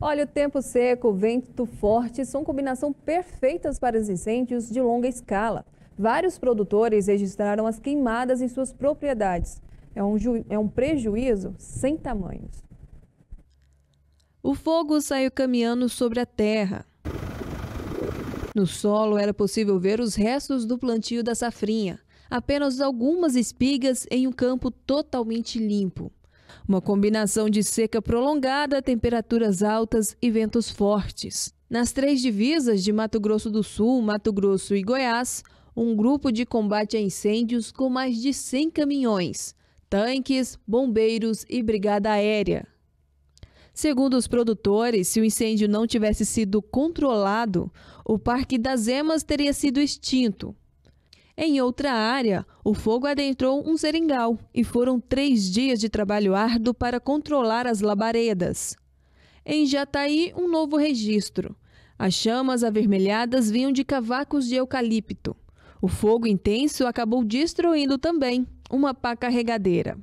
Olha, o tempo seco, vento forte são combinação perfeitas para os incêndios de longa escala. Vários produtores registraram as queimadas em suas propriedades. É um, é um prejuízo sem tamanhos. O fogo saiu caminhando sobre a terra. No solo era possível ver os restos do plantio da safrinha, apenas algumas espigas em um campo totalmente limpo. Uma combinação de seca prolongada, temperaturas altas e ventos fortes. Nas três divisas de Mato Grosso do Sul, Mato Grosso e Goiás, um grupo de combate a incêndios com mais de 100 caminhões, tanques, bombeiros e brigada aérea. Segundo os produtores, se o incêndio não tivesse sido controlado, o Parque das Emas teria sido extinto. Em outra área, o fogo adentrou um seringal e foram três dias de trabalho árduo para controlar as labaredas. Em Jataí, um novo registro. As chamas avermelhadas vinham de cavacos de eucalipto. O fogo intenso acabou destruindo também uma pá carregadeira.